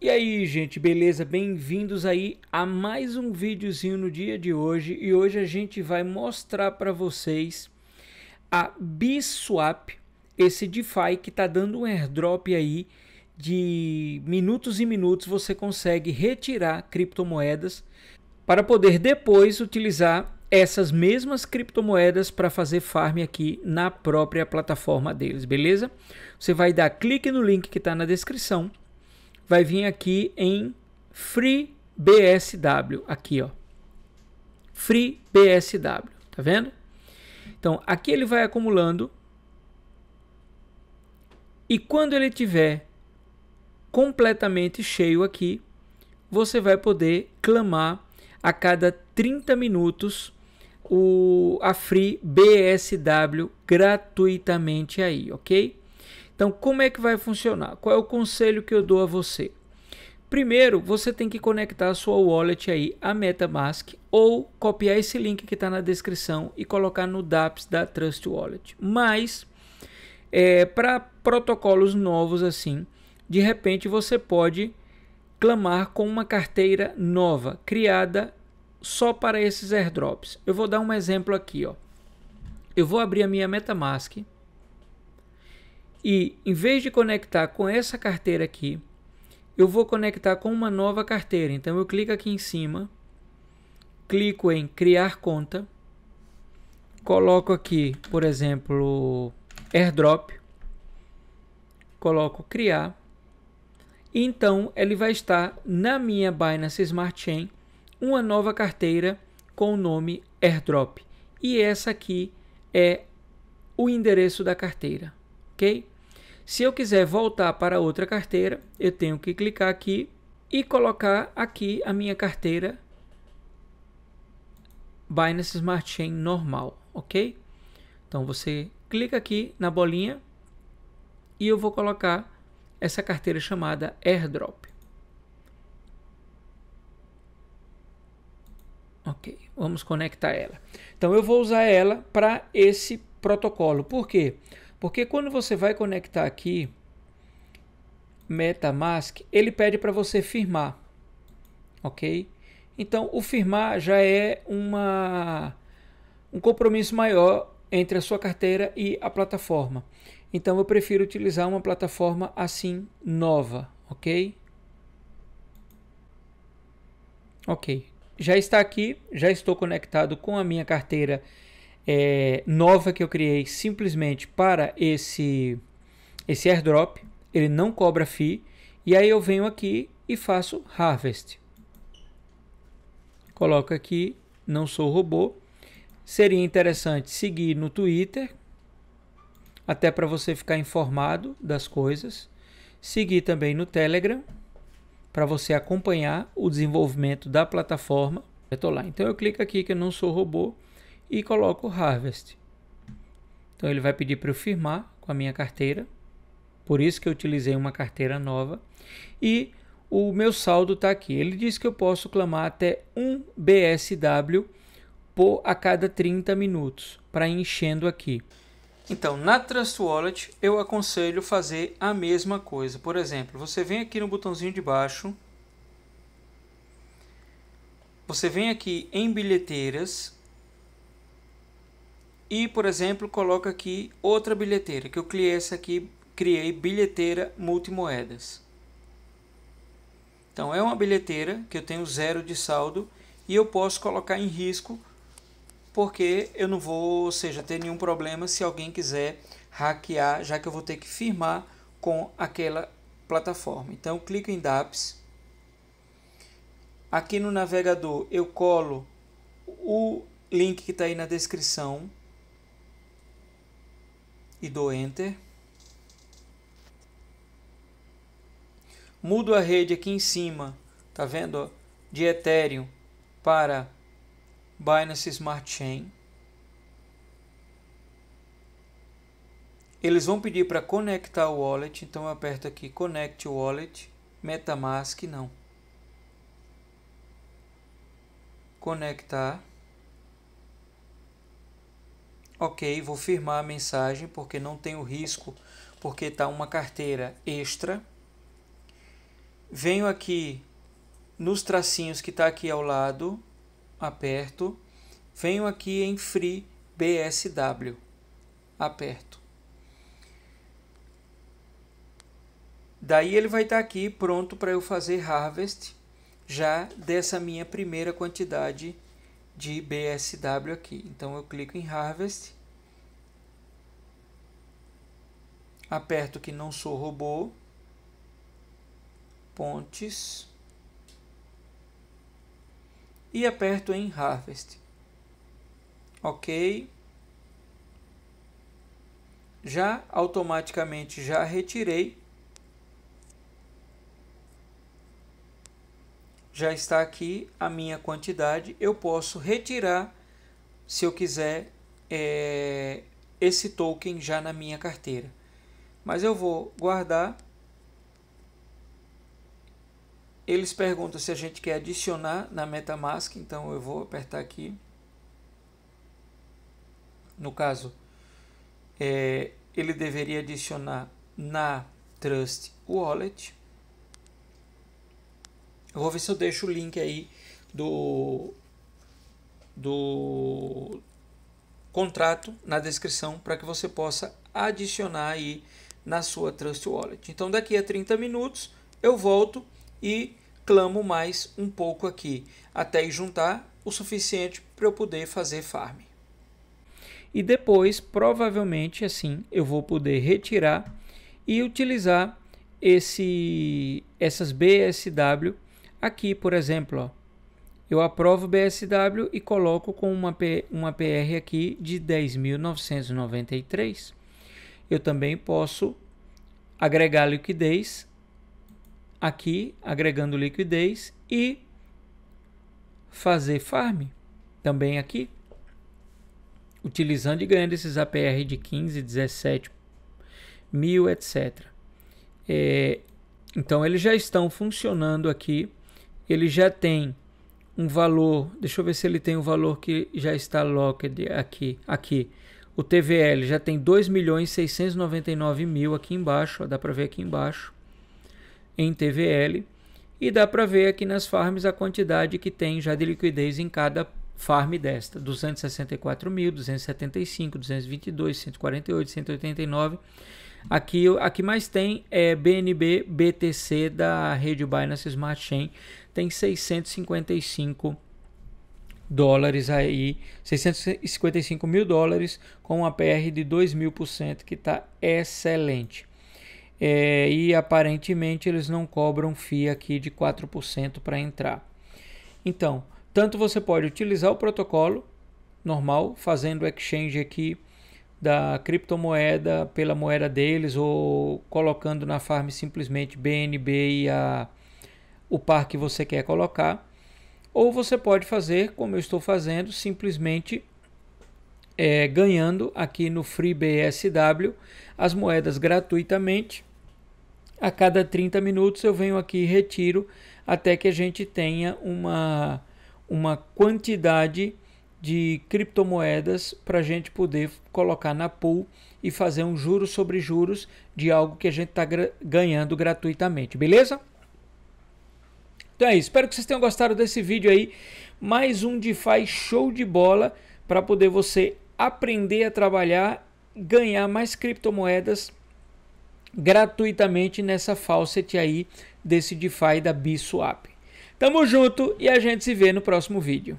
E aí, gente, beleza? Bem-vindos aí a mais um videozinho no dia de hoje. E hoje a gente vai mostrar para vocês a Biswap, esse DeFi que tá dando um airdrop aí de minutos e minutos você consegue retirar criptomoedas para poder depois utilizar essas mesmas criptomoedas para fazer farm aqui na própria plataforma deles, beleza? Você vai dar clique no link que está na descrição vai vir aqui em Free BSW, aqui ó, Free BSW, tá vendo? Então aqui ele vai acumulando e quando ele tiver completamente cheio aqui, você vai poder clamar a cada 30 minutos o, a Free BSW gratuitamente aí, ok? Então, como é que vai funcionar? Qual é o conselho que eu dou a você? Primeiro, você tem que conectar a sua wallet aí a MetaMask ou copiar esse link que está na descrição e colocar no DApps da Trust Wallet. Mas, é, para protocolos novos assim, de repente você pode clamar com uma carteira nova, criada só para esses airdrops. Eu vou dar um exemplo aqui. Ó. Eu vou abrir a minha MetaMask e em vez de conectar com essa carteira aqui, eu vou conectar com uma nova carteira. Então eu clico aqui em cima, clico em criar conta, coloco aqui, por exemplo, airdrop, coloco criar, e então ele vai estar na minha Binance Smart Chain uma nova carteira com o nome airdrop. E essa aqui é o endereço da carteira, ok? Se eu quiser voltar para outra carteira, eu tenho que clicar aqui e colocar aqui a minha carteira Binance Smart Chain normal, ok? Então você clica aqui na bolinha e eu vou colocar essa carteira chamada Airdrop. Ok, vamos conectar ela. Então eu vou usar ela para esse protocolo. Por quê? Porque porque quando você vai conectar aqui MetaMask, ele pede para você firmar, ok? Então o firmar já é uma, um compromisso maior entre a sua carteira e a plataforma. Então eu prefiro utilizar uma plataforma assim nova, ok? Ok, já está aqui, já estou conectado com a minha carteira é, nova que eu criei simplesmente para esse, esse airdrop. Ele não cobra FII. E aí eu venho aqui e faço harvest. Coloco aqui, não sou robô. Seria interessante seguir no Twitter, até para você ficar informado das coisas. Seguir também no Telegram, para você acompanhar o desenvolvimento da plataforma. Eu estou lá. Então eu clico aqui que eu não sou robô e coloco Harvest. Então ele vai pedir para eu firmar com a minha carteira, por isso que eu utilizei uma carteira nova. E o meu saldo está aqui. Ele diz que eu posso clamar até 1 BSW por a cada 30 minutos, para enchendo aqui. Então, na Trust Wallet, eu aconselho fazer a mesma coisa. Por exemplo, você vem aqui no botãozinho de baixo, você vem aqui em bilheteiras, e, por exemplo, coloco aqui outra bilheteira, que eu criei essa aqui, criei bilheteira multimoedas. Então, é uma bilheteira que eu tenho zero de saldo e eu posso colocar em risco porque eu não vou, ou seja, ter nenhum problema se alguém quiser hackear, já que eu vou ter que firmar com aquela plataforma. Então, clico em DApps. Aqui no navegador eu colo o link que está aí na descrição e dou Enter. Mudo a rede aqui em cima, tá vendo? De Ethereum para Binance Smart Chain. Eles vão pedir para conectar o wallet, então eu aperto aqui Connect Wallet, MetaMask não. Conectar ok, vou firmar a mensagem porque não tenho risco, porque está uma carteira extra. Venho aqui nos tracinhos que está aqui ao lado, aperto. Venho aqui em Free BSW, aperto. Daí ele vai estar tá aqui pronto para eu fazer harvest já dessa minha primeira quantidade de BSW aqui. Então eu clico em Harvest, aperto que não sou robô, pontes e aperto em Harvest. OK. Já automaticamente já retirei já está aqui a minha quantidade, eu posso retirar, se eu quiser, é, esse token já na minha carteira. Mas eu vou guardar. Eles perguntam se a gente quer adicionar na MetaMask, então eu vou apertar aqui. No caso, é, ele deveria adicionar na Trust Wallet. Eu vou ver se eu deixo o link aí do, do contrato na descrição para que você possa adicionar aí na sua Trust Wallet. Então daqui a 30 minutos eu volto e clamo mais um pouco aqui até juntar o suficiente para eu poder fazer farm. E depois, provavelmente assim, eu vou poder retirar e utilizar esse essas BSW Aqui, por exemplo, ó, eu aprovo BSW e coloco com uma, P, uma PR aqui de 10.993. Eu também posso agregar liquidez aqui, agregando liquidez e fazer farm também aqui, utilizando e ganhando esses APR de 15, 17 mil, etc. É, então, eles já estão funcionando aqui ele já tem um valor, deixa eu ver se ele tem o um valor que já está locked aqui, aqui. O TVL já tem 2.699.000 milhões mil aqui embaixo, ó, dá para ver aqui embaixo em TVL e dá para ver aqui nas farms a quantidade que tem já de liquidez em cada farm desta, 275 222, 148, 189. Aqui aqui que mais tem é BNB BTC da rede Binance Smart Chain, tem 655 dólares aí, 655 mil dólares com uma PR de 2 mil por cento, que está excelente. É, e aparentemente eles não cobram FII aqui de 4% para entrar. Então, tanto você pode utilizar o protocolo normal, fazendo o exchange aqui da criptomoeda pela moeda deles ou colocando na farm simplesmente BNB e a, o par que você quer colocar. Ou você pode fazer, como eu estou fazendo, simplesmente é, ganhando aqui no FreeBSW as moedas gratuitamente. A cada 30 minutos eu venho aqui e retiro até que a gente tenha uma uma quantidade de criptomoedas para a gente poder colocar na pool e fazer um juro sobre juros de algo que a gente está gra ganhando gratuitamente, beleza? Então é isso, espero que vocês tenham gostado desse vídeo aí, mais um DeFi show de bola para poder você aprender a trabalhar, ganhar mais criptomoedas gratuitamente nessa faucet aí desse DeFi da Biswap. Tamo junto e a gente se vê no próximo vídeo.